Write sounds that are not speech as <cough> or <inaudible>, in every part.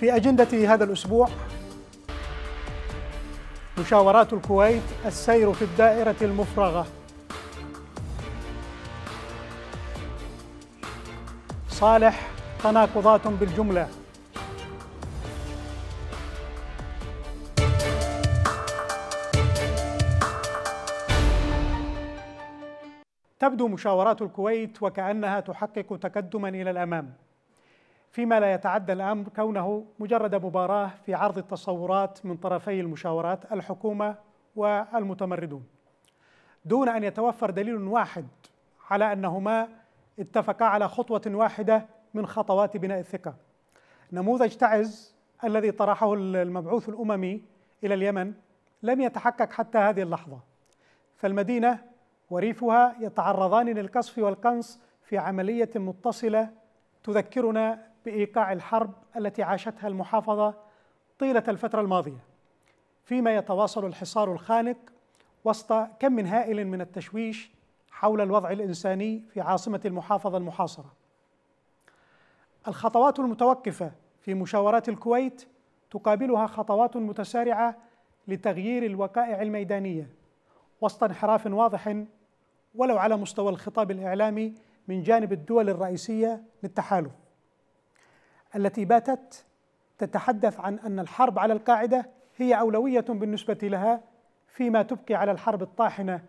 في أجندة هذا الأسبوع مشاورات الكويت السير في الدائرة المفرغة صالح تناقضات بالجملة تبدو مشاورات الكويت وكأنها تحقق تقدما إلى الأمام فيما لا يتعدى الامر كونه مجرد مباراه في عرض التصورات من طرفي المشاورات الحكومه والمتمردون دون ان يتوفر دليل واحد على انهما اتفقا على خطوه واحده من خطوات بناء الثقه نموذج تعز الذي طرحه المبعوث الاممي الى اليمن لم يتحقق حتى هذه اللحظه فالمدينه وريفها يتعرضان للقصف والقنص في عمليه متصله تذكرنا بايقاع الحرب التي عاشتها المحافظه طيله الفتره الماضيه فيما يتواصل الحصار الخانق وسط كم من هائل من التشويش حول الوضع الانساني في عاصمه المحافظه المحاصره الخطوات المتوقفه في مشاورات الكويت تقابلها خطوات متسارعه لتغيير الوقائع الميدانيه وسط انحراف واضح ولو على مستوى الخطاب الاعلامي من جانب الدول الرئيسيه للتحالف التي باتت تتحدث عن أن الحرب على القاعدة هي أولوية بالنسبة لها فيما تبقي على الحرب الطاحنة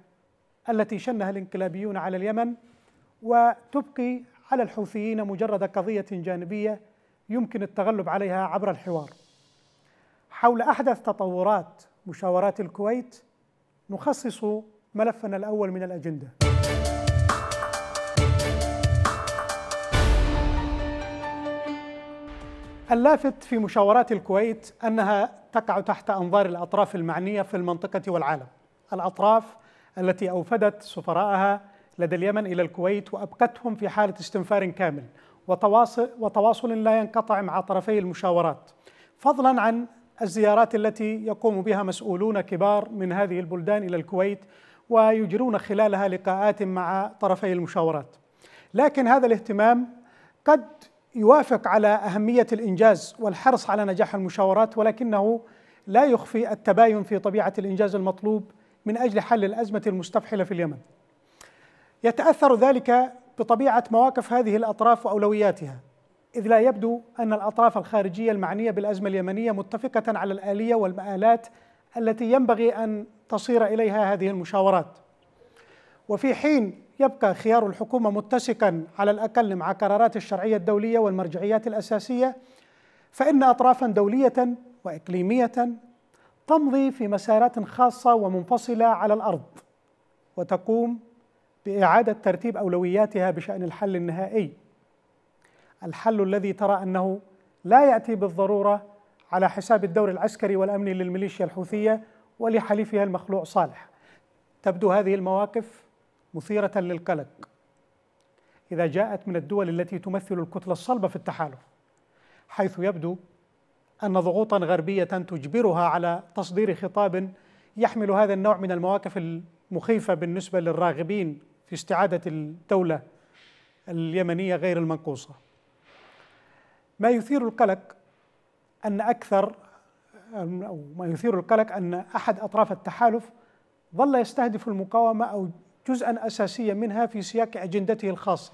التي شنها الانقلابيون على اليمن وتبقي على الحوثيين مجرد قضية جانبية يمكن التغلب عليها عبر الحوار. حول أحدث تطورات مشاورات الكويت نخصص ملفنا الأول من الأجندة. اللافت في مشاورات الكويت أنها تقع تحت أنظار الأطراف المعنية في المنطقة والعالم الأطراف التي أوفدت سفراءها لدى اليمن إلى الكويت وأبقتهم في حالة استنفار كامل وتواصل, وتواصل لا ينقطع مع طرفي المشاورات فضلا عن الزيارات التي يقوم بها مسؤولون كبار من هذه البلدان إلى الكويت ويجرون خلالها لقاءات مع طرفي المشاورات لكن هذا الاهتمام قد يوافق على اهميه الانجاز والحرص على نجاح المشاورات ولكنه لا يخفي التباين في طبيعه الانجاز المطلوب من اجل حل الازمه المستفحله في اليمن. يتاثر ذلك بطبيعه مواقف هذه الاطراف واولوياتها، اذ لا يبدو ان الاطراف الخارجيه المعنيه بالازمه اليمنيه متفقه على الاليه والمآلات التي ينبغي ان تصير اليها هذه المشاورات. وفي حين يبقى خيار الحكومة متسقا على الأقل مع قرارات الشرعية الدولية والمرجعيات الأساسية فإن أطرافا دولية وإقليمية تمضي في مسارات خاصة ومنفصلة على الأرض وتقوم بإعادة ترتيب أولوياتها بشأن الحل النهائي الحل الذي ترى أنه لا يأتي بالضرورة على حساب الدور العسكري والأمني للميليشيا الحوثية ولحليفها المخلوع صالح تبدو هذه المواقف مثيرة للقلق إذا جاءت من الدول التي تمثل الكتلة الصلبة في التحالف حيث يبدو أن ضغوطا غربية تجبرها على تصدير خطاب يحمل هذا النوع من المواقف المخيفة بالنسبة للراغبين في استعادة الدولة اليمنية غير المنقوصة ما يثير القلق أن أكثر أو ما يثير القلق أن أحد أطراف التحالف ظل يستهدف المقاومة أو جزءا أساسيا منها في سياق أجندته الخاصة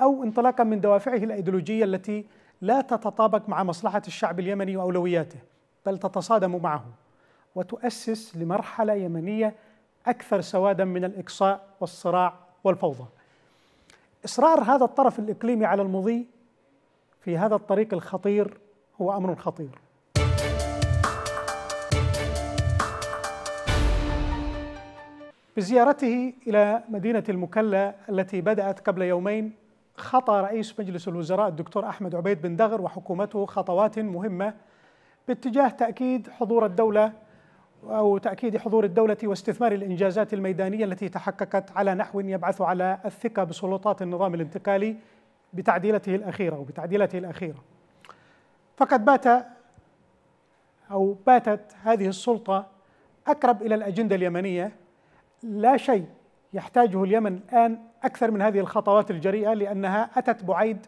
أو انطلاقا من دوافعه الأيديولوجية التي لا تتطابق مع مصلحة الشعب اليمني وأولوياته بل تتصادم معه وتؤسس لمرحلة يمنية أكثر سوادا من الإقصاء والصراع والفوضى إصرار هذا الطرف الإقليمي على المضي في هذا الطريق الخطير هو أمر خطير بزيارته إلى مدينة المكلا التي بدأت قبل يومين خطى رئيس مجلس الوزراء الدكتور أحمد عبيد بن دغر وحكومته خطوات مهمة باتجاه تأكيد حضور الدولة أو تأكيد حضور الدولة واستثمار الإنجازات الميدانية التي تحققت على نحو يبعث على الثقة بسلطات النظام الانتقالي بتعديلته الأخيرة بتعديلته الأخيرة فقد بات أو باتت هذه السلطة أقرب إلى الأجندة اليمنية لا شيء يحتاجه اليمن الآن أكثر من هذه الخطوات الجريئة لأنها أتت بعيد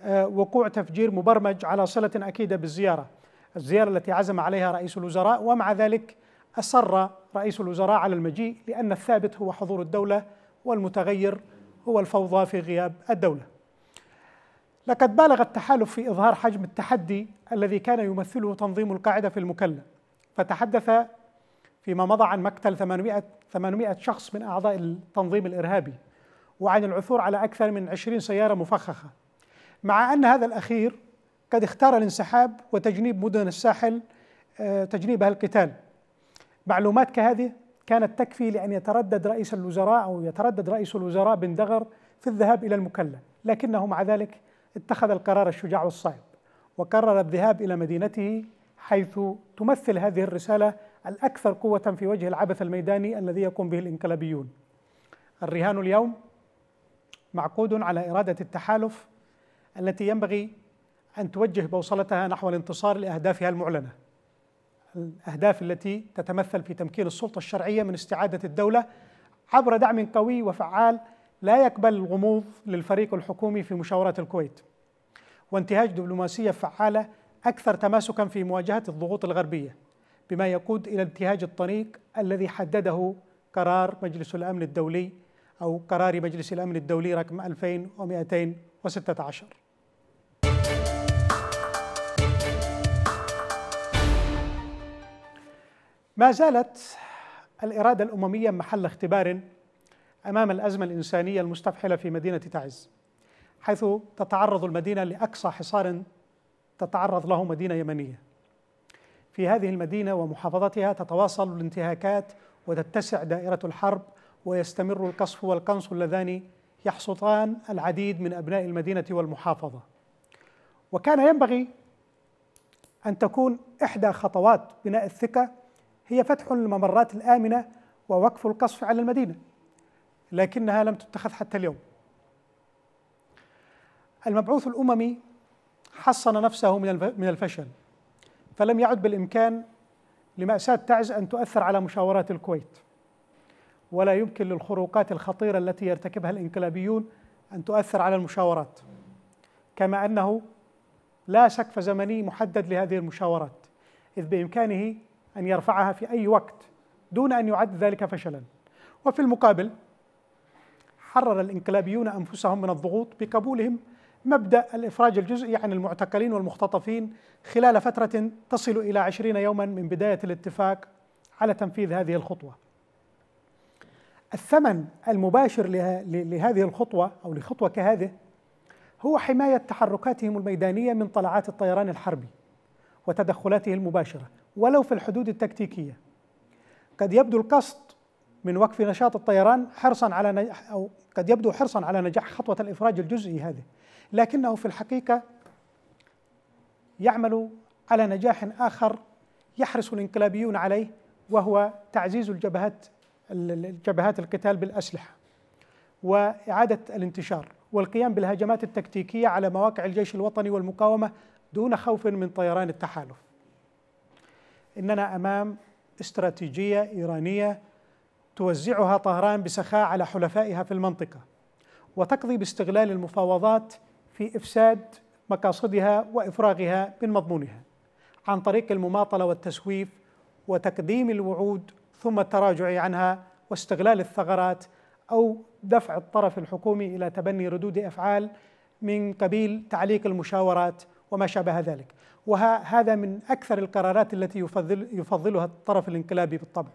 آه، وقوع تفجير مبرمج على صلة أكيدة بالزيارة الزيارة التي عزم عليها رئيس الوزراء ومع ذلك أصر رئيس الوزراء على المجيء لأن الثابت هو حضور الدولة والمتغير هو الفوضى في غياب الدولة لقد بالغ التحالف في إظهار حجم التحدي الذي كان يمثله تنظيم القاعدة في المكلا فتحدث فيما مضى عن مقتل 800 800 شخص من أعضاء التنظيم الإرهابي وعن العثور على أكثر من 20 سيارة مفخخة مع أن هذا الأخير قد اختار الانسحاب وتجنيب مدن الساحل آه، تجنيبها القتال معلومات كهذه كانت تكفي لأن يتردد رئيس الوزراء أو يتردد رئيس الوزراء بن دغر في الذهاب إلى المكلا لكنه مع ذلك اتخذ القرار الشجاع والصائب وقرر الذهاب إلى مدينته حيث تمثل هذه الرسالة الأكثر قوة في وجه العبث الميداني الذي يقوم به الإنقلابيون الرهان اليوم معقود على إرادة التحالف التي ينبغي أن توجه بوصلتها نحو الانتصار لأهدافها المعلنة الأهداف التي تتمثل في تمكين السلطة الشرعية من استعادة الدولة عبر دعم قوي وفعال لا يقبل الغموض للفريق الحكومي في مشاورات الكويت وانتهاج دبلوماسية فعالة أكثر تماسكا في مواجهة الضغوط الغربية بما يقود إلى انتهاج الطريق الذي حدده قرار مجلس الأمن الدولي أو قرار مجلس الأمن الدولي رقم 2216 ما زالت الإرادة الأممية محل اختبار أمام الأزمة الإنسانية المستفحلة في مدينة تعز حيث تتعرض المدينة لأقصى حصار تتعرض له مدينة يمنية في هذه المدينة ومحافظتها تتواصل الانتهاكات وتتسع دائرة الحرب ويستمر القصف والقنص اللذان يحصدان العديد من أبناء المدينة والمحافظة وكان ينبغي أن تكون إحدى خطوات بناء الثقة هي فتح الممرات الآمنة ووقف القصف على المدينة لكنها لم تتخذ حتى اليوم المبعوث الأممي حصن نفسه من الفشل فلم يعد بالإمكان لمأساة تعز أن تؤثر على مشاورات الكويت ولا يمكن للخروقات الخطيرة التي يرتكبها الانقلابيون أن تؤثر على المشاورات كما أنه لا سقف زمني محدد لهذه المشاورات إذ بإمكانه أن يرفعها في أي وقت دون أن يعد ذلك فشلا وفي المقابل حرر الانقلابيون أنفسهم من الضغوط بقبولهم مبدأ الإفراج الجزئي عن المعتقلين والمختطفين خلال فترة تصل إلى عشرين يوما من بداية الاتفاق على تنفيذ هذه الخطوة الثمن المباشر لهذه الخطوة أو لخطوة كهذه هو حماية تحركاتهم الميدانية من طلعات الطيران الحربي وتدخلاته المباشرة ولو في الحدود التكتيكية قد يبدو القصد من وقف نشاط الطيران حرصا على نج- أو قد يبدو حرصا على نجاح خطوة الإفراج الجزئي هذه لكنه في الحقيقة يعمل على نجاح آخر يحرص الانقلابيون عليه وهو تعزيز الجبهات الجبهات القتال بالأسلحة وإعادة الانتشار والقيام بالهجمات التكتيكية على مواقع الجيش الوطني والمقاومة دون خوف من طيران التحالف إننا أمام استراتيجية إيرانية توزعها طهران بسخاء على حلفائها في المنطقه وتقضي باستغلال المفاوضات في افساد مقاصدها وافراغها من مضمونها عن طريق المماطله والتسويف وتقديم الوعود ثم التراجع عنها واستغلال الثغرات او دفع الطرف الحكومي الى تبني ردود افعال من قبيل تعليق المشاورات وما شابه ذلك وهذا من اكثر القرارات التي يفضل يفضلها الطرف الانقلابي بالطبع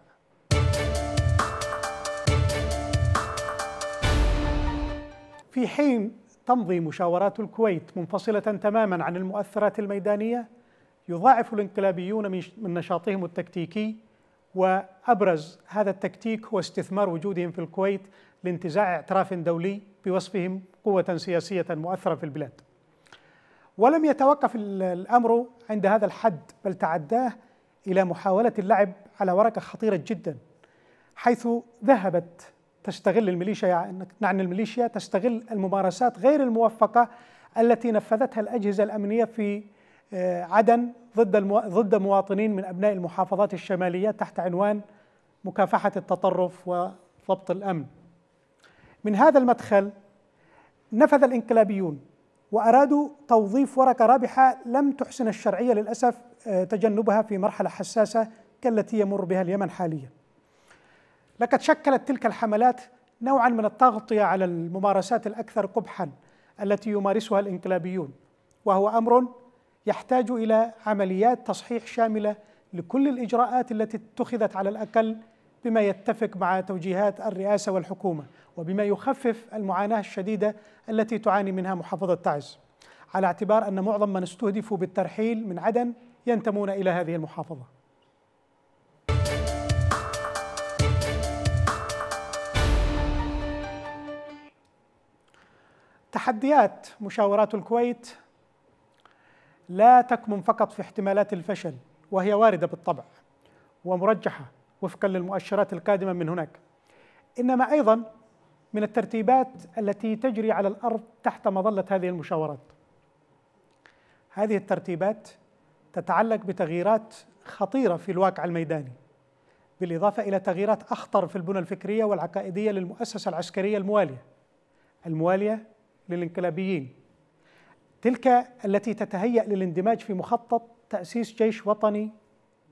في حين تمضي مشاورات الكويت منفصلة تماما عن المؤثرات الميدانية يضاعف الانقلابيون من نشاطهم التكتيكي وأبرز هذا التكتيك هو استثمار وجودهم في الكويت لانتزاع اعتراف دولي بوصفهم قوة سياسية مؤثرة في البلاد ولم يتوقف الأمر عند هذا الحد بل تعداه إلى محاولة اللعب على ورقة خطيرة جدا حيث ذهبت تستغل الميليشيا يعني نعني الميليشيا تستغل الممارسات غير الموفقه التي نفذتها الاجهزه الامنيه في آه، عدن ضد ضد مواطنين من ابناء المحافظات الشماليه تحت عنوان مكافحه التطرف وضبط الامن. من هذا المدخل نفذ الانقلابيون وارادوا توظيف ورقه رابحه لم تحسن الشرعيه للاسف آه، تجنبها في مرحله حساسه كالتي يمر بها اليمن حاليا. لقد شكلت تلك الحملات نوعا من التغطيه على الممارسات الاكثر قبحا التي يمارسها الانقلابيون وهو امر يحتاج الى عمليات تصحيح شامله لكل الاجراءات التي اتخذت على الاقل بما يتفق مع توجيهات الرئاسه والحكومه وبما يخفف المعاناه الشديده التي تعاني منها محافظه تعز على اعتبار ان معظم من استهدفوا بالترحيل من عدن ينتمون الى هذه المحافظه تحديات مشاورات الكويت لا تكمن فقط في احتمالات الفشل وهي وارده بالطبع ومرجحه وفقا للمؤشرات القادمه من هناك انما ايضا من الترتيبات التي تجري على الارض تحت مظله هذه المشاورات هذه الترتيبات تتعلق بتغييرات خطيره في الواقع الميداني بالاضافه الى تغييرات اخطر في البنى الفكريه والعقائديه للمؤسسه العسكريه المواليه المواليه للانقلابيين تلك التي تتهيأ للاندماج في مخطط تأسيس جيش وطني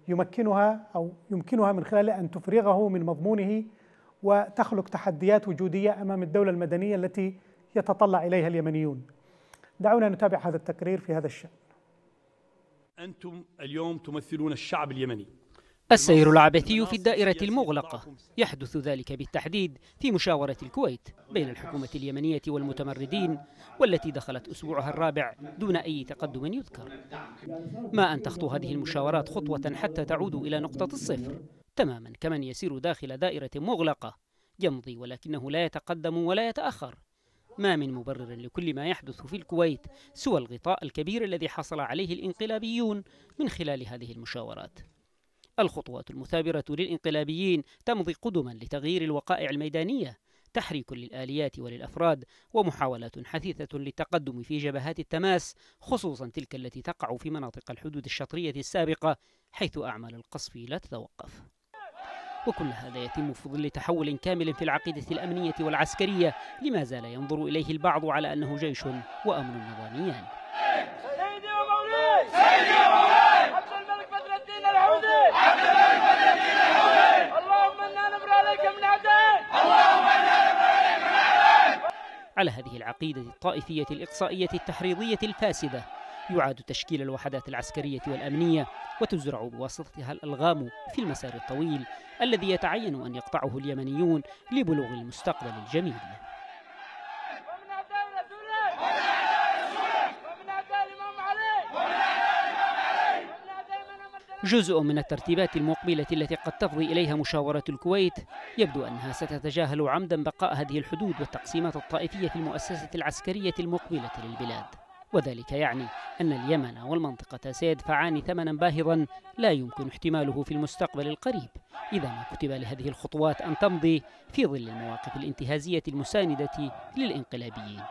يمكنها أو يمكنها من خلاله أن تفرغه من مضمونه وتخلق تحديات وجودية أمام الدولة المدنية التي يتطلع إليها اليمنيون دعونا نتابع هذا التقرير في هذا الشأن أنتم اليوم تمثلون الشعب اليمني السير العبثي في الدائرة المغلقة يحدث ذلك بالتحديد في مشاورة الكويت بين الحكومة اليمنية والمتمردين والتي دخلت أسبوعها الرابع دون أي تقدم يذكر ما أن تخطو هذه المشاورات خطوة حتى تعود إلى نقطة الصفر تماما كمن يسير داخل دائرة مغلقة يمضي ولكنه لا يتقدم ولا يتأخر ما من مبرر لكل ما يحدث في الكويت سوى الغطاء الكبير الذي حصل عليه الانقلابيون من خلال هذه المشاورات الخطوات المثابرة للإنقلابيين تمضي قدما لتغيير الوقائع الميدانية تحريك للآليات وللأفراد ومحاولات حثيثة للتقدم في جبهات التماس خصوصا تلك التي تقع في مناطق الحدود الشطرية السابقة حيث أعمال القصف لا تتوقف وكل هذا يتم في ظل تحول كامل في العقيدة الأمنية والعسكرية لما زال ينظر إليه البعض على أنه جيش وأمن نظاميان على هذه العقيدة الطائفية الإقصائية التحريضية الفاسدة يعاد تشكيل الوحدات العسكرية والأمنية وتزرع بواسطتها الألغام في المسار الطويل الذي يتعين أن يقطعه اليمنيون لبلوغ المستقبل الجميل جزء من الترتيبات المقبلة التي قد تفضي إليها مشاورة الكويت يبدو أنها ستتجاهل عمدا بقاء هذه الحدود والتقسيمات الطائفية في المؤسسة العسكرية المقبلة للبلاد وذلك يعني أن اليمن والمنطقة سيدفعان ثمنا باهظا لا يمكن احتماله في المستقبل القريب إذا ما كتب لهذه الخطوات أن تمضي في ظل المواقف الانتهازية المساندة للإنقلابيين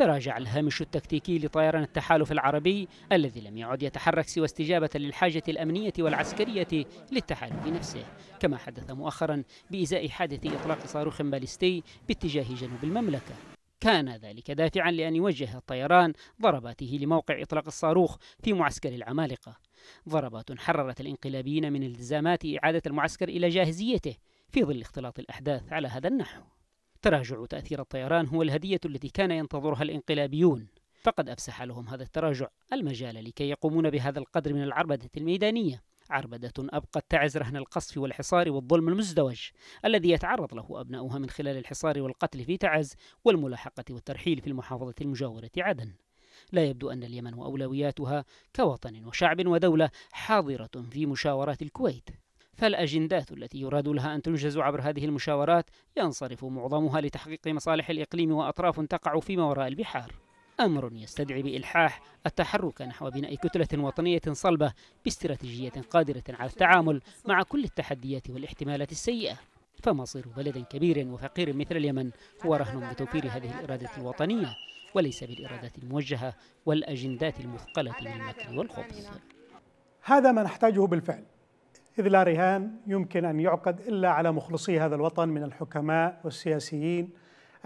تراجع الهامش التكتيكي لطيران التحالف العربي الذي لم يعد يتحرك سوى استجابة للحاجة الأمنية والعسكرية للتحالف نفسه كما حدث مؤخرا بإزاء حادث إطلاق صاروخ باليستي باتجاه جنوب المملكة كان ذلك دافعا لأن يوجه الطيران ضرباته لموقع إطلاق الصاروخ في معسكر العمالقة ضربات حررت الانقلابيين من التزامات إعادة المعسكر إلى جاهزيته في ظل اختلاط الأحداث على هذا النحو تراجع تأثير الطيران هو الهدية التي كان ينتظرها الانقلابيون فقد أفسح لهم هذا التراجع المجال لكي يقومون بهذا القدر من العربدة الميدانية عربدة أبقت تعز رهن القصف والحصار والظلم المزدوج الذي يتعرض له أبناؤها من خلال الحصار والقتل في تعز والملاحقة والترحيل في المحافظة المجاورة عدن لا يبدو أن اليمن وأولوياتها كوطن وشعب ودولة حاضرة في مشاورات الكويت فالأجندات التي يراد لها أن تنجز عبر هذه المشاورات ينصرف معظمها لتحقيق مصالح الإقليم وأطراف تقع فيما وراء البحار أمر يستدعي بإلحاح التحرك نحو بناء كتلة وطنية صلبة باستراتيجية قادرة على التعامل مع كل التحديات والاحتمالات السيئة فمصير بلد كبير وفقير مثل اليمن هو رهن بتوفير هذه الإرادة الوطنية وليس بالإرادات الموجهة والأجندات المثقلة المكر والخبث هذا ما نحتاجه بالفعل إذ لا رهان يمكن أن يعقد إلا على مخلصي هذا الوطن من الحكماء والسياسيين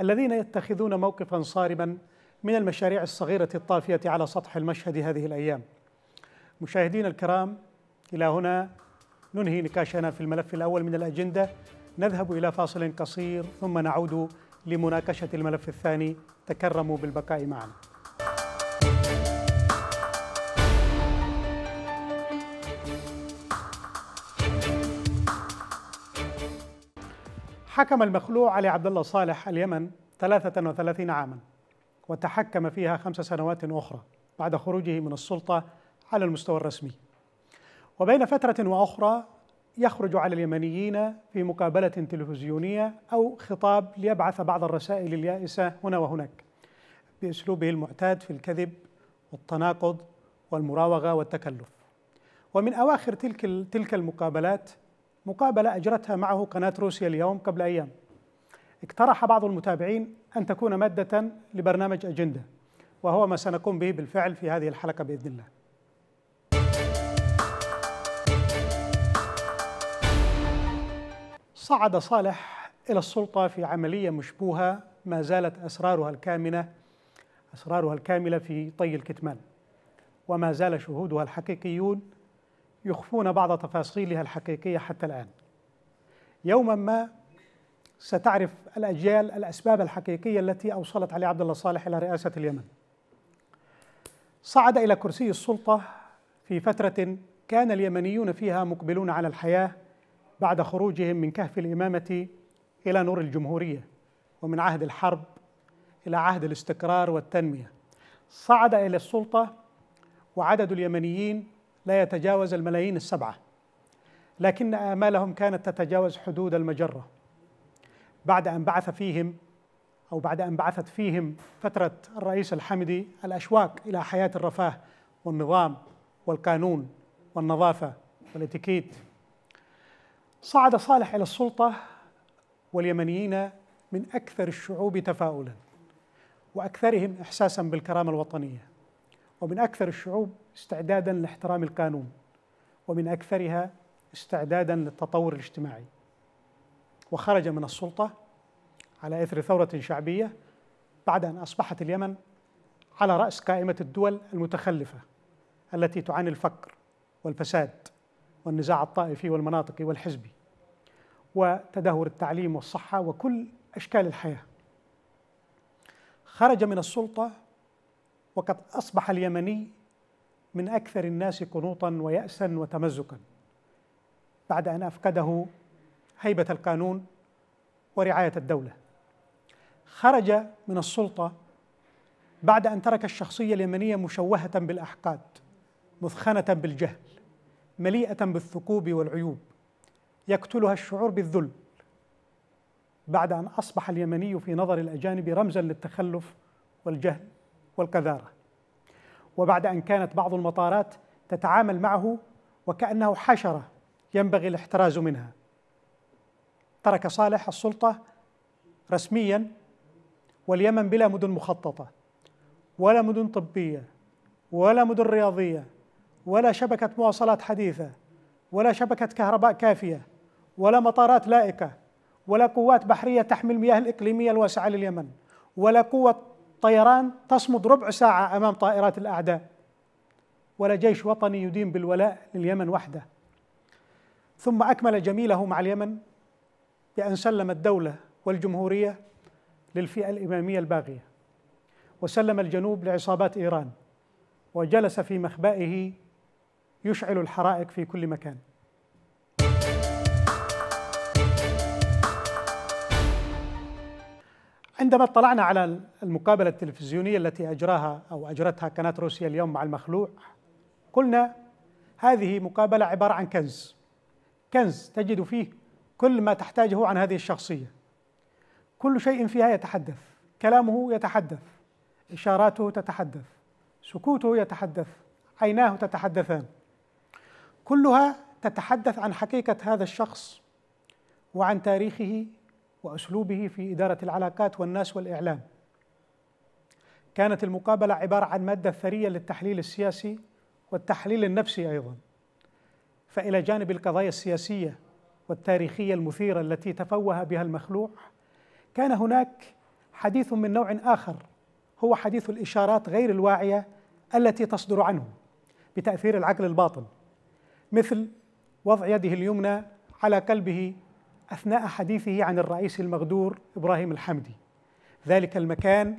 الذين يتخذون موقفا صارما من المشاريع الصغيرة الطافية على سطح المشهد هذه الأيام مشاهدينا الكرام إلى هنا ننهي نقاشنا في الملف الأول من الأجندة نذهب إلى فاصل قصير ثم نعود لمناقشة الملف الثاني تكرموا بالبقاء معنا حكم المخلوع علي عبد الله صالح اليمن 33 عاما وتحكم فيها خمس سنوات أخرى بعد خروجه من السلطة على المستوى الرسمي وبين فترة وأخرى يخرج على اليمنيين في مقابلة تلفزيونية أو خطاب ليبعث بعض الرسائل اليائسة هنا وهناك بأسلوبه المعتاد في الكذب والتناقض والمراوغة والتكلف ومن أواخر تلك تلك المقابلات مقابلة أجرتها معه قناة روسيا اليوم قبل أيام اقترح بعض المتابعين أن تكون مادة لبرنامج أجندة وهو ما سنقوم به بالفعل في هذه الحلقة بإذن الله صعد صالح إلى السلطة في عملية مشبوهة ما زالت أسرارها الكامنة أسرارها الكاملة في طي الكتمان وما زال شهودها الحقيقيون يخفون بعض تفاصيلها الحقيقيه حتى الان يوما ما ستعرف الاجيال الاسباب الحقيقيه التي اوصلت علي عبد الله صالح الى رئاسه اليمن صعد الى كرسي السلطه في فتره كان اليمنيون فيها مقبلون على الحياه بعد خروجهم من كهف الامامه الى نور الجمهوريه ومن عهد الحرب الى عهد الاستقرار والتنميه صعد الى السلطه وعدد اليمنيين لا يتجاوز الملايين السبعه لكن آمالهم كانت تتجاوز حدود المجرة بعد أن بعث فيهم أو بعد أن بعثت فيهم فترة الرئيس الحمدي الأشواك إلى حياة الرفاه والنظام والقانون والنظافة والاتيكيت صعد صالح إلى السلطة واليمنيين من أكثر الشعوب تفاؤلا وأكثرهم إحساسا بالكرامة الوطنية ومن أكثر الشعوب استعدادا لاحترام القانون ومن أكثرها استعدادا للتطور الاجتماعي وخرج من السلطة على إثر ثورة شعبية بعد أن أصبحت اليمن على رأس قائمة الدول المتخلفة التي تعاني الفقر والفساد والنزاع الطائفي والمناطقي والحزبي وتدهور التعليم والصحة وكل أشكال الحياة خرج من السلطة وقد أصبح اليمني من أكثر الناس قنوطا ويأسا وتمزقا بعد أن أفقده هيبة القانون ورعاية الدولة خرج من السلطة بعد أن ترك الشخصية اليمنية مشوهة بالأحقاد مثخنة بالجهل مليئة بالثقوب والعيوب يقتلها الشعور بالذل بعد أن أصبح اليمني في نظر الأجانب رمزا للتخلف والجهل والقذارة وبعد أن كانت بعض المطارات تتعامل معه وكأنه حشرة ينبغي الاحتراز منها ترك صالح السلطة رسميا واليمن بلا مدن مخططة ولا مدن طبية ولا مدن رياضية ولا شبكة مواصلات حديثة ولا شبكة كهرباء كافية ولا مطارات لائقة ولا قوات بحرية تحمي المياه الإقليمية الواسعة لليمن ولا قوة طيران تصمد ربع ساعة أمام طائرات الأعداء ولا جيش وطني يدين بالولاء لليمن وحده ثم أكمل جميله مع اليمن بأن سلم الدولة والجمهورية للفئة الإمامية الباغية وسلم الجنوب لعصابات إيران وجلس في مخبئه يشعل الحرائق في كل مكان عندما اطلعنا على المقابلة التلفزيونية التي أجراها أو أجرتها قناة روسيا اليوم مع المخلوع قلنا هذه مقابلة عبارة عن كنز كنز تجد فيه كل ما تحتاجه عن هذه الشخصية كل شيء فيها يتحدث كلامه يتحدث إشاراته تتحدث سكوته يتحدث عيناه تتحدثان كلها تتحدث عن حقيقة هذا الشخص وعن تاريخه وأسلوبه في إدارة العلاقات والناس والإعلام كانت المقابلة عبارة عن مادة ثرية للتحليل السياسي والتحليل النفسي أيضا فإلى جانب القضايا السياسية والتاريخية المثيرة التي تفوه بها المخلوع كان هناك حديث من نوع آخر هو حديث الإشارات غير الواعية التي تصدر عنه بتأثير العقل الباطن مثل وضع يده اليمنى على قلبه أثناء حديثه عن الرئيس المغدور إبراهيم الحمدي ذلك المكان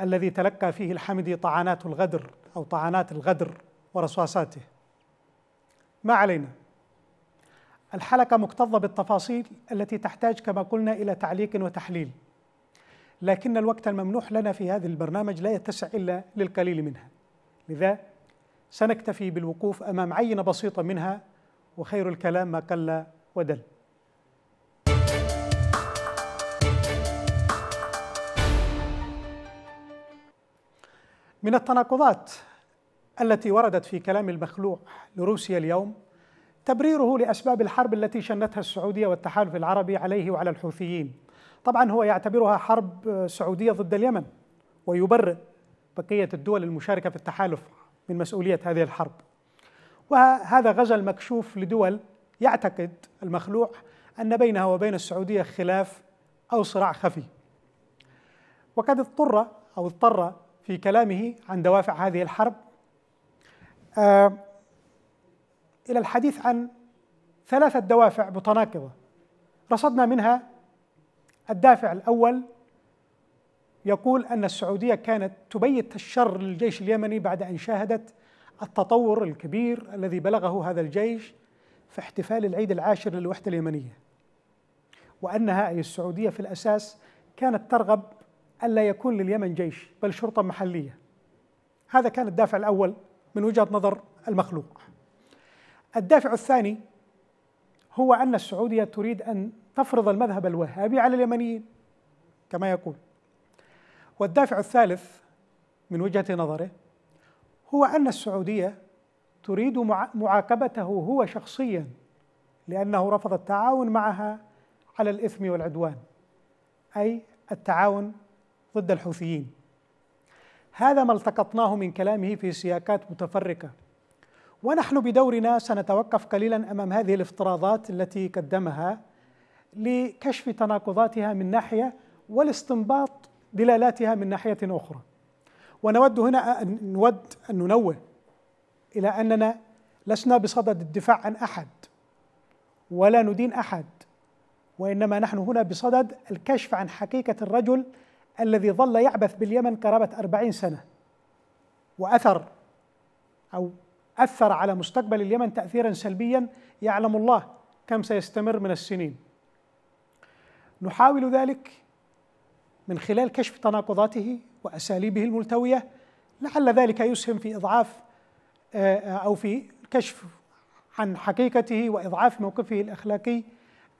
الذي تلقى فيه الحمدي طعنات الغدر أو طعنات الغدر ورصاصاته ما علينا الحلقة مكتظة بالتفاصيل التي تحتاج كما قلنا إلى تعليق وتحليل لكن الوقت الممنوح لنا في هذا البرنامج لا يتسع إلا للقليل منها لذا سنكتفي بالوقوف أمام عينة بسيطة منها وخير الكلام ما قل ودل من التناقضات التي وردت في كلام المخلوع لروسيا اليوم تبريره لأسباب الحرب التي شنتها السعودية والتحالف العربي عليه وعلى الحوثيين طبعا هو يعتبرها حرب سعودية ضد اليمن ويبرئ بقية الدول المشاركة في التحالف من مسؤولية هذه الحرب وهذا غزل مكشوف لدول يعتقد المخلوع أن بينها وبين السعودية خلاف أو صراع خفي وقد اضطر أو اضطر في كلامه عن دوافع هذه الحرب آه، إلى الحديث عن ثلاثة دوافع متناقضة رصدنا منها الدافع الأول يقول أن السعودية كانت تبيت الشر للجيش اليمني بعد أن شاهدت التطور الكبير الذي بلغه هذا الجيش في احتفال العيد العاشر للوحدة اليمنية وأنها أي السعودية في الأساس كانت ترغب ألا يكون لليمن جيش بل شرطة محلية هذا كان الدافع الأول من وجهة نظر المخلوق الدافع الثاني هو أن السعودية تريد أن تفرض المذهب الوهابي على اليمنيين كما يقول والدافع الثالث من وجهة نظره هو أن السعودية تريد معاقبته هو شخصيا لأنه رفض التعاون معها على الإثم والعدوان أي التعاون ضد الحوثيين هذا ما التقطناه من كلامه في سياقات متفرقه ونحن بدورنا سنتوقف قليلا امام هذه الافتراضات التي قدمها لكشف تناقضاتها من ناحيه والاستنباط دلالاتها من ناحيه اخرى. ونود هنا أن نود ان ننوه الى اننا لسنا بصدد الدفاع عن احد ولا ندين احد وانما نحن هنا بصدد الكشف عن حقيقه الرجل الذي ظل يعبث باليمن قرابة أربعين سنة وأثر أو أثر على مستقبل اليمن تأثيرا سلبيا يعلم الله كم سيستمر من السنين نحاول ذلك من خلال كشف تناقضاته وأساليبه الملتوية لعل ذلك يسهم في إضعاف آه، آه، أو في كشف عن حقيقته وإضعاف موقفه الأخلاقي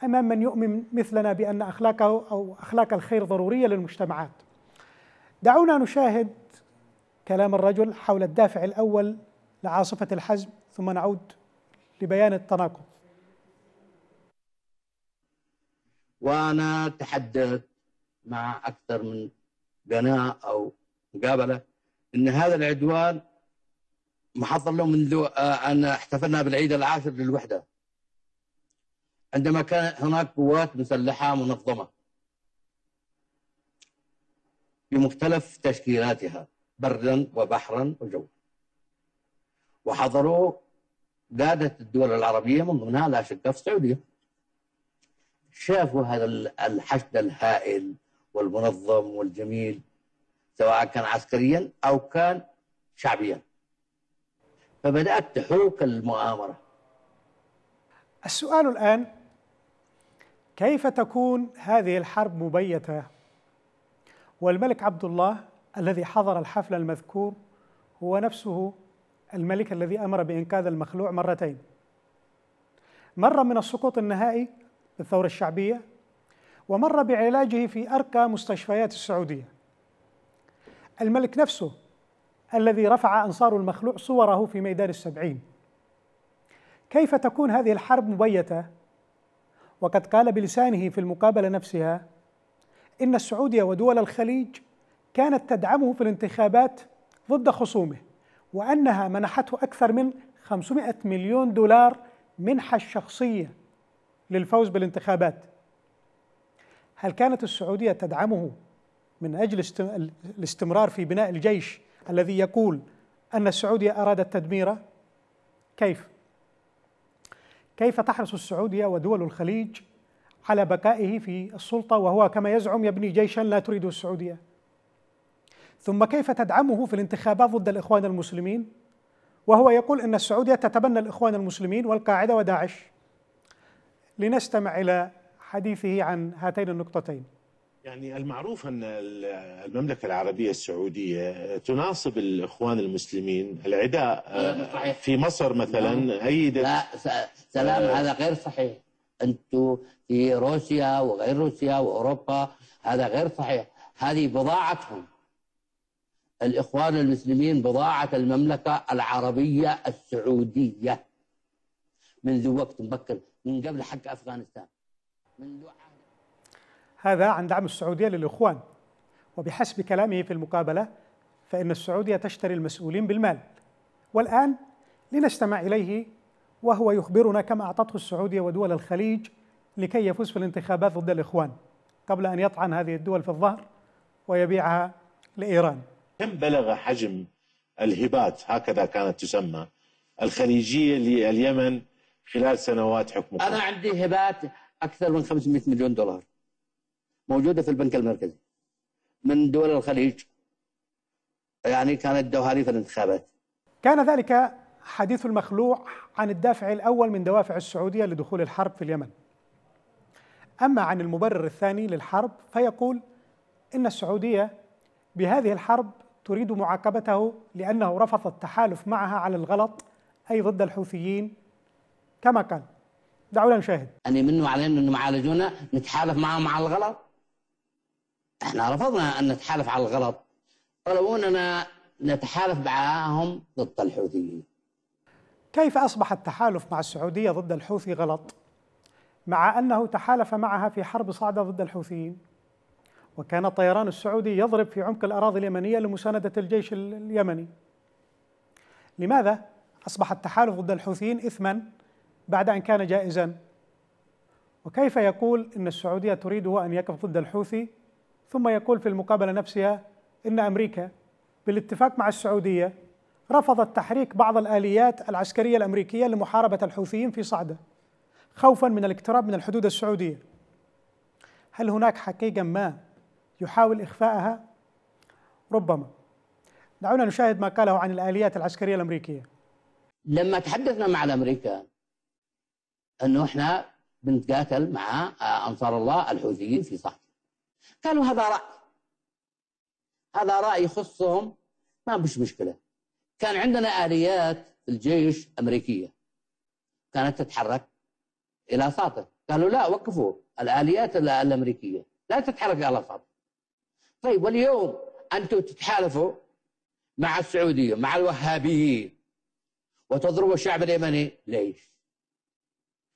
امام من يؤمن مثلنا بان اخلاقه او اخلاق الخير ضروريه للمجتمعات. دعونا نشاهد كلام الرجل حول الدافع الاول لعاصفه الحزم ثم نعود لبيان التناقض. وانا تحدث مع اكثر من قناه او مقابله ان هذا العدوان محضر له منذ ان احتفلنا بالعيد العاشر للوحده عندما كان هناك قوات مسلحة منظمة بمختلف تشكيلاتها برا وبحرا وجو وحضروا قادة الدول العربية من ضمنها لا شك في السعودية شافوا هذا الحشد الهائل والمنظم والجميل سواء كان عسكريا أو كان شعبيا فبدأت تحوك المؤامرة السؤال الآن كيف تكون هذه الحرب مبيته والملك عبد الله الذي حضر الحفل المذكور هو نفسه الملك الذي امر بانقاذ المخلوع مرتين مره من السقوط النهائي بالثوره الشعبيه ومر بعلاجه في ارقى مستشفيات السعوديه الملك نفسه الذي رفع انصار المخلوع صوره في ميدان السبعين كيف تكون هذه الحرب مبيته وقد قال بلسانه في المقابله نفسها ان السعوديه ودول الخليج كانت تدعمه في الانتخابات ضد خصومه وانها منحته اكثر من 500 مليون دولار منحه شخصيه للفوز بالانتخابات. هل كانت السعوديه تدعمه من اجل الاستمرار في بناء الجيش الذي يقول ان السعوديه ارادت تدميره؟ كيف؟ كيف تحرص السعودية ودول الخليج على بقائه في السلطة وهو كما يزعم يبني جيشا لا تريده السعودية ثم كيف تدعمه في الانتخابات ضد الإخوان المسلمين وهو يقول أن السعودية تتبنى الإخوان المسلمين والقاعدة وداعش لنستمع إلى حديثه عن هاتين النقطتين يعني المعروف ان المملكه العربيه السعوديه تناصب الاخوان المسلمين العداء آه، في مصر مثلا نعم. ايدت لا سلام آه. هذا غير صحيح انتم في روسيا وغير روسيا واوروبا هذا غير صحيح هذه بضاعتهم الاخوان المسلمين بضاعه المملكه العربيه السعوديه منذ وقت مبكر من قبل حق افغانستان منذ هذا عن دعم السعودية للإخوان وبحسب كلامه في المقابلة فإن السعودية تشتري المسؤولين بالمال والآن لنستمع إليه وهو يخبرنا كم أعطته السعودية ودول الخليج لكي يفوز في الانتخابات ضد الإخوان قبل أن يطعن هذه الدول في الظهر ويبيعها لإيران كم بلغ حجم الهبات هكذا كانت تسمى الخليجية لليمن خلال سنوات حكمه أنا عندي هبات أكثر من 500 مليون دولار موجوده في البنك المركزي من دول الخليج يعني كانت في الانتخابات كان ذلك حديث المخلوع عن الدافع الاول من دوافع السعوديه لدخول الحرب في اليمن اما عن المبرر الثاني للحرب فيقول ان السعوديه بهذه الحرب تريد معاقبته لانه رفض التحالف معها على الغلط اي ضد الحوثيين كما قال دعونا نشاهد يعني منه علينا انه معالجونا نتحالف معهم على الغلط احنا رفضنا أن نتحالف على الغلط طلبوا أننا نتحالف معهم ضد الحوثيين كيف أصبح التحالف مع السعودية ضد الحوثي غلط؟ مع أنه تحالف معها في حرب صعدة ضد الحوثيين وكان الطيران السعودي يضرب في عمق الأراضي اليمنية لمساندة الجيش اليمني لماذا أصبح التحالف ضد الحوثيين إثما بعد أن كان جائزا وكيف يقول أن السعودية تريده أن يقف ضد الحوثي ثم يقول في المقابله نفسها ان امريكا بالاتفاق مع السعوديه رفضت تحريك بعض الاليات العسكريه الامريكيه لمحاربه الحوثيين في صعده خوفا من الاقتراب من الحدود السعوديه. هل هناك حقيقه ما يحاول اخفائها؟ ربما. دعونا نشاهد ما قاله عن الاليات العسكريه الامريكيه. لما تحدثنا مع الامريكان انه احنا بنتقاتل مع آه، انصار الله الحوثيين في صعده. قالوا هذا رأي هذا رأي يخصهم ما مش مشكلة كان عندنا آليات الجيش أمريكية كانت تتحرك إلى ساطع قالوا لا وقفوا الآليات الأمريكية لا تتحرك إلى ساطع طيب واليوم أنتم تتحالفوا مع السعودية مع الوهابيين وتضربوا الشعب اليمني ليش؟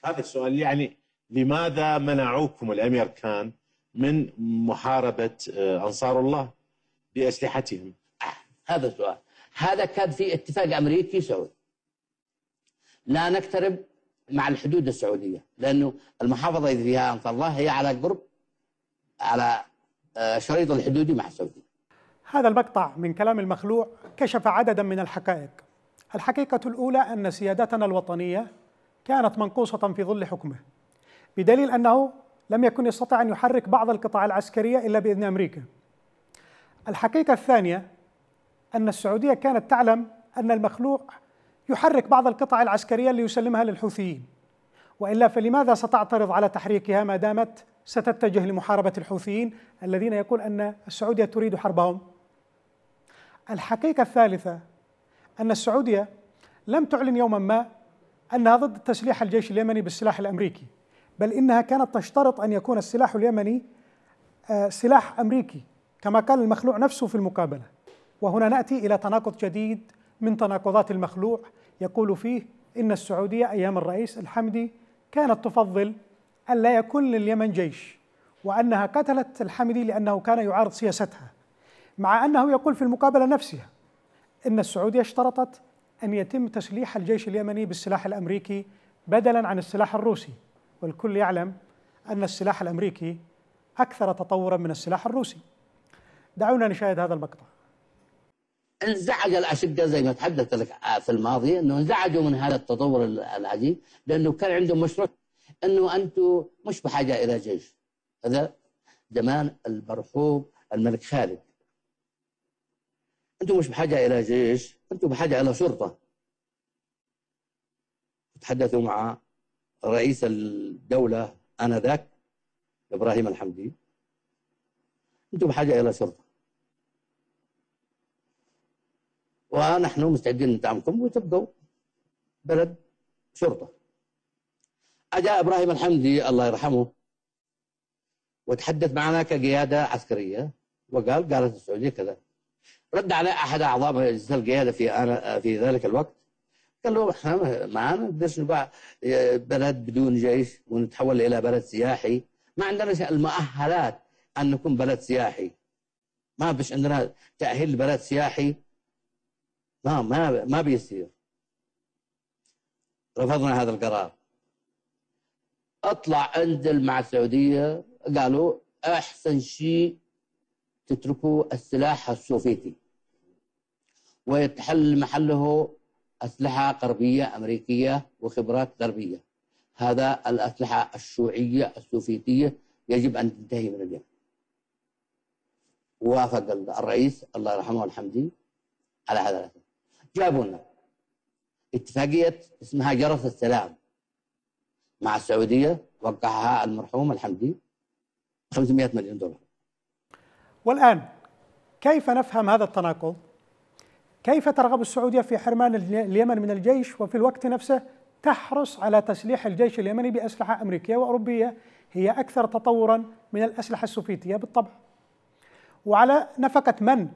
هذا السؤال يعني لماذا منعوكم كان من محاربة آه، أنصار الله بأسلحتهم هذا السؤال هذا كان في اتفاق أمريكي سعودي لا نقترب مع الحدود السعودية لأنه المحافظة اللي فيها أنصار الله هي على قرب على آه، شريط الحدودي مع السعودية هذا المقطع من كلام المخلوع كشف عددا من الحقائق الحقيقة الأولى أن سيادتنا الوطنية كانت منقوصة في ظل حكمه بدليل أنه لم يكن يستطع أن يحرك بعض القطاع العسكرية إلا بإذن أمريكا الحقيقة الثانية أن السعودية كانت تعلم أن المخلوع يحرك بعض القطع العسكرية ليسلمها للحوثيين وإلا فلماذا ستعترض على تحريكها ما دامت ستتجه لمحاربة الحوثيين الذين يقول أن السعودية تريد حربهم الحقيقة الثالثة أن السعودية لم تعلن يوما ما أنها ضد تسليح الجيش اليمني بالسلاح الأمريكي بل إنها كانت تشترط أن يكون السلاح اليمني آه، سلاح أمريكي كما قال المخلوع نفسه في المقابلة وهنا نأتي إلى تناقض جديد من تناقضات المخلوع يقول فيه إن السعودية أيام الرئيس الحمدي كانت تفضل أن لا يكون لليمن جيش وأنها قتلت الحمدي لأنه كان يعارض سياستها مع أنه يقول في المقابلة نفسها إن السعودية اشترطت أن يتم تسليح الجيش اليمني بالسلاح الأمريكي بدلا عن السلاح الروسي والكل يعلم أن السلاح الأمريكي أكثر تطورا من السلاح الروسي دعونا نشاهد هذا المقطع انزعج الأشقة زي ما تحدثت لك في الماضي أنه انزعجوا من هذا التطور العجيب لأنه كان عندهم مشروع أنه أنتم مش بحاجة إلى جيش هذا زمان المرحوم الملك خالد أنتم مش بحاجة إلى جيش أنتم بحاجة إلى شرطة تحدثوا مع رئيس الدولة آنذاك إبراهيم الحمدي أنتم بحاجة إلى شرطة ونحن مستعدين ندعمكم وتبقوا بلد شرطة أجا إبراهيم الحمدي الله يرحمه وتحدث معنا كقيادة عسكرية وقال قالت السعودية كذا رد على أحد أعضاء مجلس القيادة في أنا في ذلك الوقت قال له <laughs> احنا معانا بدناش نبقى آه، بلد بدون جيش ونتحول الى بلد سياحي ما عندنا المؤهلات ان نكون بلد سياحي ما فيش عندنا تاهيل لبلد سياحي ما ما ما بيصير رفضنا هذا القرار اطلع انزل مع السعوديه قالوا احسن شيء تتركوا السلاح السوفيتي ويتحل محله أسلحة غربية أمريكية وخبرات غربية هذا الأسلحة الشيوعية السوفيتية يجب أن تنتهي من اليمن وافق الرئيس الله يرحمه الحمدي على هذا الأسلحة جابوا لنا اتفاقية اسمها جرس السلام مع السعودية وقعها المرحوم الحمدي 500 مليون دولار والآن كيف نفهم هذا التناقض؟ كيف ترغب السعودية في حرمان اليمن من الجيش وفي الوقت نفسه تحرص على تسليح الجيش اليمني بأسلحة أمريكية وأوروبية هي أكثر تطورا من الأسلحة السوفيتية بالطبع وعلى نفقة من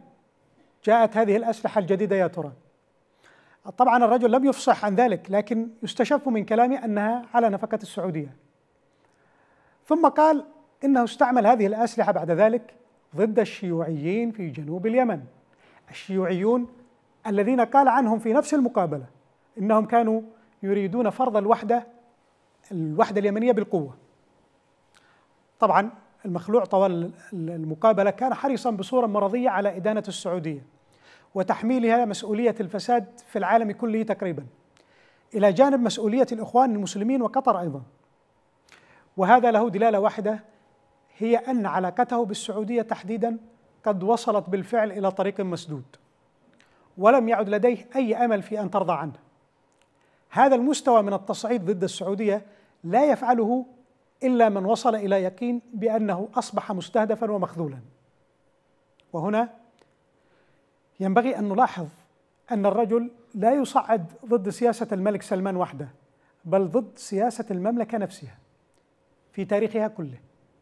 جاءت هذه الأسلحة الجديدة يا ترى طبعا الرجل لم يفصح عن ذلك لكن يستشف من كلامه أنها على نفقة السعودية ثم قال إنه استعمل هذه الأسلحة بعد ذلك ضد الشيوعيين في جنوب اليمن الشيوعيون الذين قال عنهم في نفس المقابلة إنهم كانوا يريدون فرض الوحدة الوحدة اليمنية بالقوة طبعا المخلوع طوال المقابلة كان حريصا بصورة مرضية على إدانة السعودية وتحميلها مسؤولية الفساد في العالم كله تقريبا إلى جانب مسؤولية الإخوان المسلمين وقطر أيضا وهذا له دلالة واحدة هي أن علاقته بالسعودية تحديدا قد وصلت بالفعل إلى طريق مسدود ولم يعد لديه أي أمل في أن ترضى عنه هذا المستوى من التصعيد ضد السعودية لا يفعله إلا من وصل إلى يقين بأنه أصبح مستهدفا ومخذولا وهنا ينبغي أن نلاحظ أن الرجل لا يصعد ضد سياسة الملك سلمان وحده بل ضد سياسة المملكة نفسها في تاريخها كله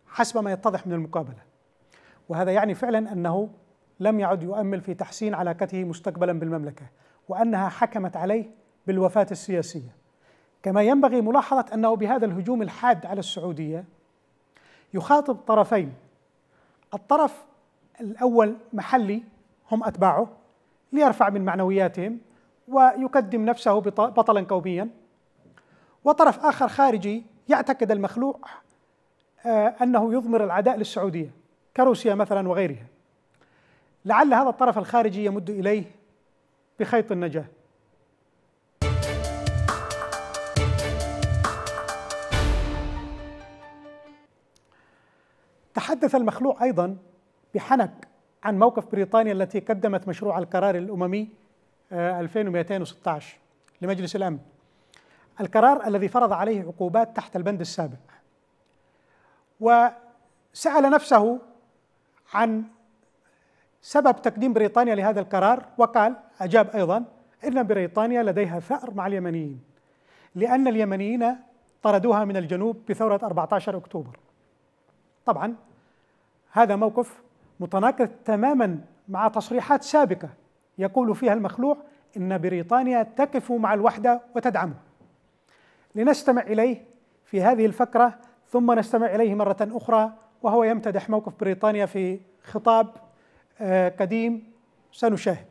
حسب ما يتضح من المقابلة وهذا يعني فعلا أنه لم يعد يؤمل في تحسين علاقته مستقبلا بالمملكة وأنها حكمت عليه بالوفاة السياسية كما ينبغي ملاحظة أنه بهذا الهجوم الحاد على السعودية يخاطب طرفين الطرف الأول محلي هم أتباعه ليرفع من معنوياتهم ويقدم نفسه بطلا قوميا وطرف آخر خارجي يعتقد المخلوع آه، أنه يضمر العداء للسعودية كروسيا مثلا وغيرها لعل هذا الطرف الخارجي يمد اليه بخيط النجاه تحدث المخلوع ايضا بحنك عن موقف بريطانيا التي قدمت مشروع القرار الاممي 2216 آه، لمجلس الامن القرار الذي فرض عليه عقوبات تحت البند السابع وسال نفسه عن سبب تقديم بريطانيا لهذا القرار وقال أجاب أيضا إن بريطانيا لديها ثأر مع اليمنيين لأن اليمنيين طردوها من الجنوب بثورة 14 أكتوبر طبعا هذا موقف متناقض تماما مع تصريحات سابقة يقول فيها المخلوع إن بريطانيا تقف مع الوحدة وتدعمه لنستمع إليه في هذه الفقرة ثم نستمع إليه مرة أخرى وهو يمتدح موقف بريطانيا في خطاب آه، قديم سنشاهد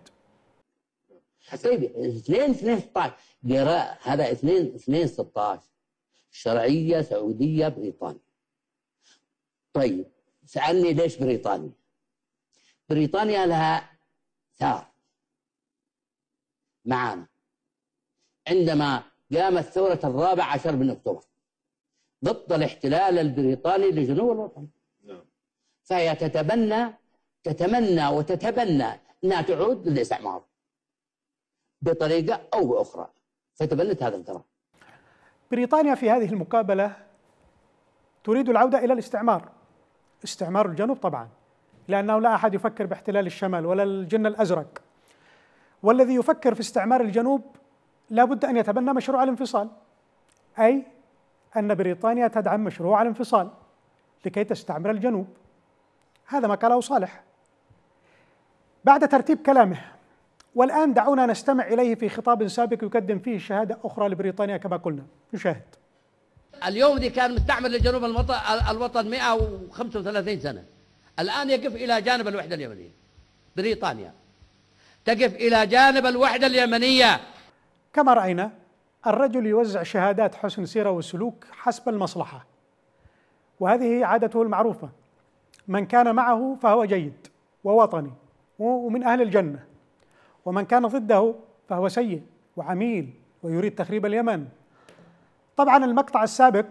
طيب 2 2 16 هذا 2 2 16 شرعيه سعوديه بريطانيا طيب سالني ليش بريطانيا؟ بريطانيا لها ثار معانا عندما قامت ثورة الرابع عشر من أكتوبر ضد الاحتلال البريطاني لجنوب الوطن نعم. فهي تتبنى تتمنى وتتبنى أنها تعود للاستعمار بطريقة أو بأخرى فتبنت هذا القرار بريطانيا في هذه المقابلة تريد العودة إلى الاستعمار استعمار الجنوب طبعا لأنه لا أحد يفكر باحتلال الشمال ولا الجن الأزرق والذي يفكر في استعمار الجنوب لا بد أن يتبنى مشروع الانفصال أي أن بريطانيا تدعم مشروع الانفصال لكي تستعمر الجنوب هذا ما قاله صالح بعد ترتيب كلامه والآن دعونا نستمع إليه في خطاب سابق يقدم فيه شهادة أخرى لبريطانيا كما قلنا نشاهد اليوم دي كان مستعمر لجنوب الوطن 135 سنة الآن يقف إلى جانب الوحدة اليمنية بريطانيا تقف إلى جانب الوحدة اليمنية كما رأينا الرجل يوزع شهادات حسن سيرة وسلوك حسب المصلحة وهذه عادته المعروفة من كان معه فهو جيد ووطني ومن أهل الجنة ومن كان ضده فهو سيء وعميل ويريد تخريب اليمن طبعا المقطع السابق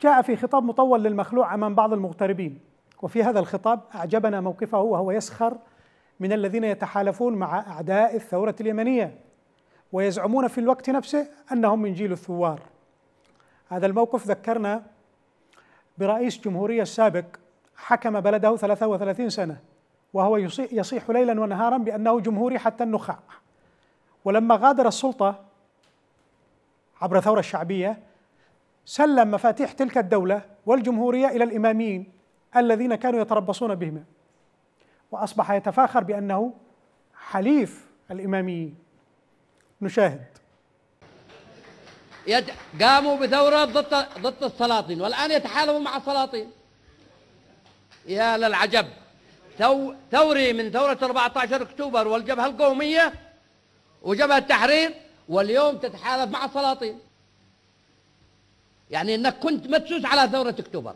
جاء في خطاب مطول للمخلوع امام بعض المغتربين وفي هذا الخطاب اعجبنا موقفه وهو يسخر من الذين يتحالفون مع اعداء الثوره اليمنيه ويزعمون في الوقت نفسه انهم من جيل الثوار هذا الموقف ذكرنا برئيس جمهوريه سابق حكم بلده 33 سنه وهو يصيح ليلا ونهارا بأنه جمهوري حتى النخاع ولما غادر السلطة عبر الثورة الشعبية سلم مفاتيح تلك الدولة والجمهورية إلى الإماميين الذين كانوا يتربصون بهما وأصبح يتفاخر بأنه حليف الإماميين نشاهد يد... قاموا بثورة ضد ضد السلاطين والآن يتحالفوا مع السلاطين يا للعجب ثوري من ثورة 14 أكتوبر والجبهة القومية وجبهة التحرير واليوم تتحالف مع السلاطين يعني أنك كنت مدسوس على ثورة أكتوبر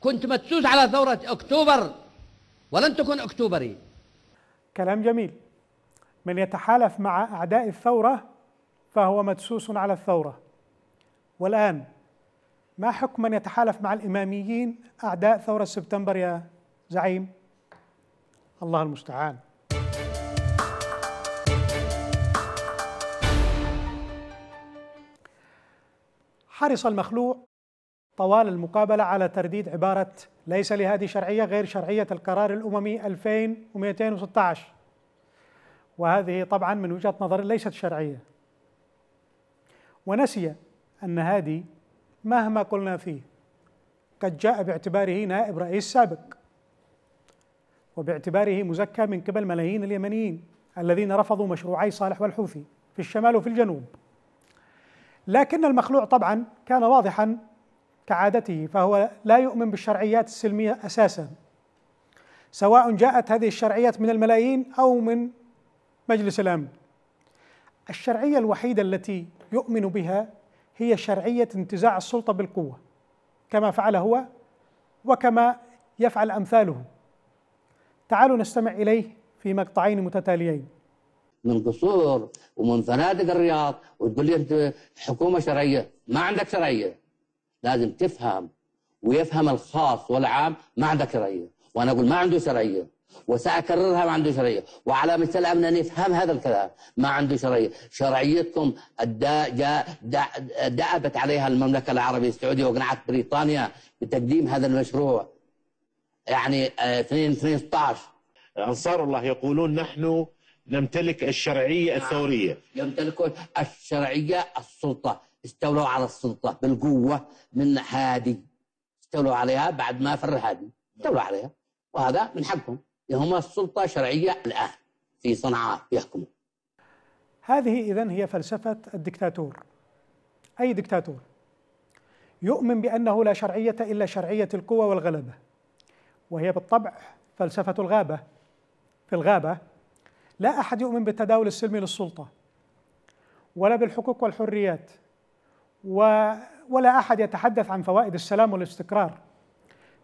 كنت مدسوس على ثورة أكتوبر ولن تكن أكتوبري كلام جميل من يتحالف مع أعداء الثورة فهو مدسوس على الثورة والآن ما حكم من يتحالف مع الإماميين أعداء ثورة سبتمبر يا زعيم الله المستعان حرص المخلوع طوال المقابلة على ترديد عبارة ليس لهذه شرعية غير شرعية القرار الأممي 2216 وهذه طبعا من وجهة نظر ليست شرعية ونسي أن هادي مهما قلنا فيه قد جاء باعتباره نائب رئيس سابق وباعتباره مزكى من قبل ملايين اليمنيين الذين رفضوا مشروعي صالح والحوثي في الشمال وفي الجنوب لكن المخلوع طبعا كان واضحا كعادته فهو لا يؤمن بالشرعيات السلمية أساسا سواء جاءت هذه الشرعيات من الملايين أو من مجلس الأمن الشرعية الوحيدة التي يؤمن بها هي شرعية انتزاع السلطة بالقوة كما فعل هو وكما يفعل أمثاله تعالوا نستمع إليه في مقطعين متتاليين من قصور ومن فنادق الرياض وتقول لي أنت حكومة شرعية ما عندك شرعية لازم تفهم ويفهم الخاص والعام ما عندك شرعية وأنا أقول ما عنده شرعية وسأكررها ما عنده شرعية وعلى مثل أمن أن يفهم هذا الكلام ما عنده شرعية شرعيتكم دأبت عليها المملكة العربية السعودية وقنعت بريطانيا بتقديم هذا المشروع يعني 2 2 16 انصار الله يقولون نحن نمتلك الشرعيه نعم. الثوريه يمتلكون الشرعيه السلطه استولوا على السلطه بالقوه من هادي استولوا عليها بعد ما فر هادي استولوا عليها وهذا من حقهم هم السلطه الشرعيه الان في صنعاء يحكموا هذه اذا هي فلسفه الدكتاتور اي دكتاتور يؤمن بانه لا شرعيه الا شرعيه القوه والغلبه وهي بالطبع فلسفة الغابة في الغابة لا أحد يؤمن بالتداول السلمي للسلطة ولا بالحقوق والحريات ولا أحد يتحدث عن فوائد السلام والاستقرار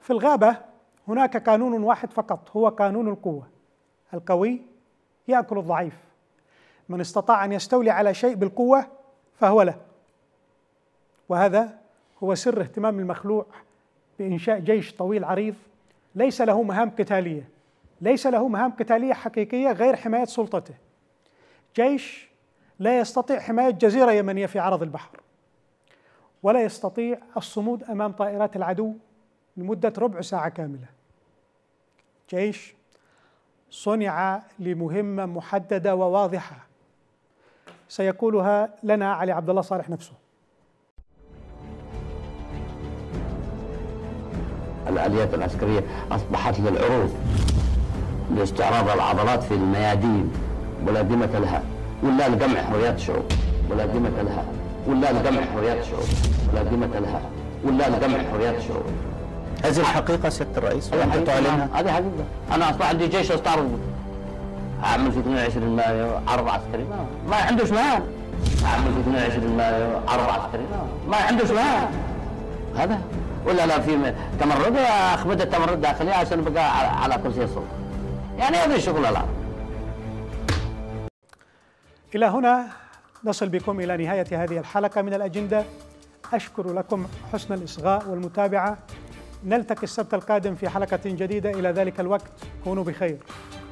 في الغابة هناك قانون واحد فقط هو قانون القوة القوي يأكل الضعيف من استطاع أن يستولي على شيء بالقوة فهو له وهذا هو سر اهتمام المخلوع بإنشاء جيش طويل عريض ليس له مهام قتاليه ليس له مهام قتاليه حقيقيه غير حمايه سلطته جيش لا يستطيع حمايه جزيره يمنيه في عرض البحر ولا يستطيع الصمود امام طائرات العدو لمده ربع ساعه كامله جيش صنع لمهمه محدده وواضحه سيقولها لنا علي عبد الله صالح نفسه الآليات العسكرية أصبحت للعروض لاستعراض العضلات في الميادين ولا قيمة لها ولا لجمع حريات شعوب ولا قيمة لها ولا لجمع حريات شعوب ولا قيمة لها ولا لجمع حريات شعوب هذه الحقيقة سيادة الرئيس هذه حقيقة أنا أصبح عندي جيش أستعرض أعمل في 22 مايو عرض عسكري ما عندوش مهام أعمل في 22 مايو عرض عسكري ما عندوش مهام هذا ولا لا في تمرد اخبط التمرد داخلي عشان بقى على كرسي السلطه يعني هذا الشغل الان الى هنا نصل بكم الى نهايه هذه الحلقه من الاجنده اشكر لكم حسن الاصغاء والمتابعه نلتقي السبت القادم في حلقه جديده الى ذلك الوقت كونوا بخير